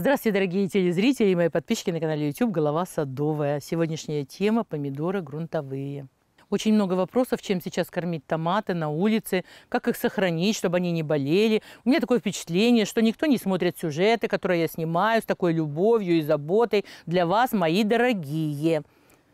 Здравствуйте, дорогие телезрители и мои подписчики на канале YouTube «Голова садовая». Сегодняшняя тема – помидоры грунтовые. Очень много вопросов, чем сейчас кормить томаты на улице, как их сохранить, чтобы они не болели. У меня такое впечатление, что никто не смотрит сюжеты, которые я снимаю с такой любовью и заботой для вас, мои дорогие.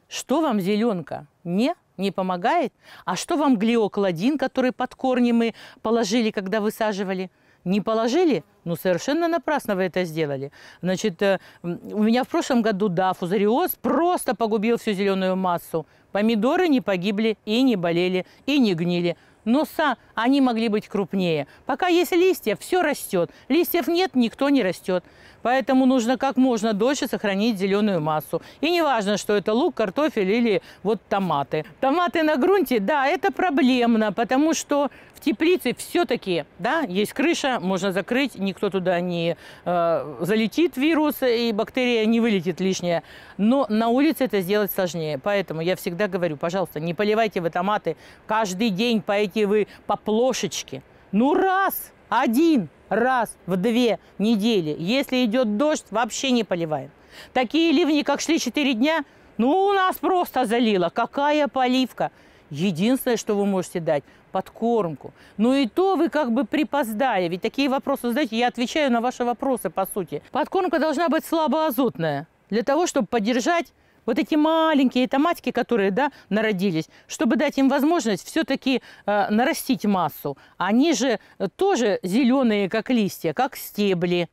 Что вам зеленка? Не? Не помогает? А что вам глиокладин, который под корни мы положили, когда высаживали? – не положили, ну, совершенно напрасно вы это сделали. Значит, э, у меня в прошлом году, да, фузариоз просто погубил всю зеленую массу. Помидоры не погибли и не болели, и не гнили но са, они могли быть крупнее. Пока есть листья, все растет. Листьев нет, никто не растет. Поэтому нужно как можно дольше сохранить зеленую массу. И не важно, что это лук, картофель или вот томаты. Томаты на грунте, да, это проблемно, потому что в теплице все-таки, да, есть крыша, можно закрыть, никто туда не э, залетит вирус и бактерия не вылетит лишняя. Но на улице это сделать сложнее. Поэтому я всегда говорю, пожалуйста, не поливайте вы томаты каждый день по эти маленькие вы поплошечки. Ну раз, один, раз в две недели. Если идет дождь, вообще не поливаем. Такие ливни, как шли 4 дня, ну у нас просто залило. Какая поливка? Единственное, что вы можете дать, подкормку. Ну и то вы как бы припоздали. Ведь такие вопросы, знаете, я отвечаю на ваши вопросы, по сути. Подкормка должна быть слабоазотная для того, чтобы поддержать вот эти маленькие томатики, которые, да, народились, чтобы дать им возможность все-таки э, нарастить массу. Они же тоже зеленые, как листья, как стебли.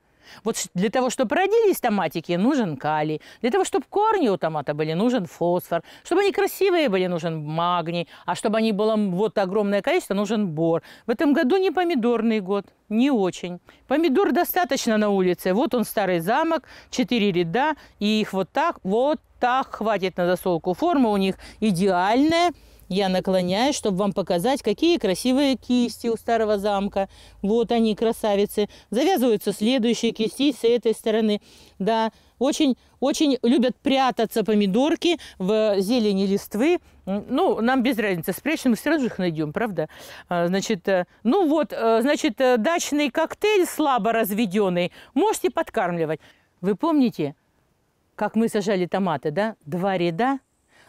Вот для того, чтобы родились томатики, нужен калий. Для того, чтобы корни у томата были, нужен фосфор. Чтобы они красивые были, нужен магний. А чтобы они было вот огромное количество, нужен бор. В этом году не помидорный год. Не очень. Помидор достаточно на улице. Вот он, старый замок, четыре ряда. И их вот так, вот так хватит на засолку. Форма у них идеальная. Я наклоняюсь, чтобы вам показать, какие красивые кисти у старого замка. Вот они, красавицы. Завязываются следующие кисти с этой стороны. Да, очень, очень любят прятаться помидорки в зелени листвы. Ну, нам без разницы, спрячем, мы все равно их найдем, правда? А, значит, э, ну вот, э, значит, э, дачный коктейль слабо разведенный можете подкармливать. Вы помните, как мы сажали томаты, да, два ряда,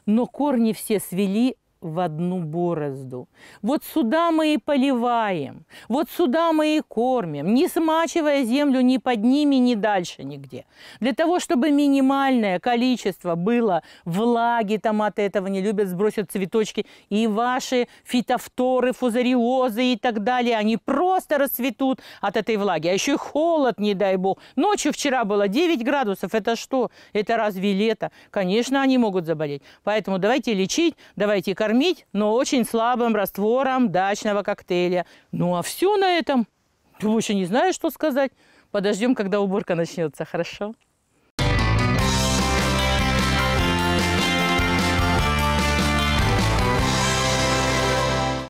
но корни все свели в одну борозду. Вот сюда мы и поливаем, вот сюда мы и кормим, не смачивая землю ни под ними, ни дальше нигде. Для того, чтобы минимальное количество было влаги, томаты этого не любят, сбросят цветочки, и ваши фитофторы, фузариозы и так далее, они просто расцветут от этой влаги. А еще и холод, не дай бог. Ночью вчера было 9 градусов, это что? Это разве лето? Конечно, они могут заболеть. Поэтому давайте лечить, давайте кормить кормить, но очень слабым раствором дачного коктейля. Ну а все на этом. Ты больше не знаешь, что сказать. Подождем, когда уборка начнется, хорошо?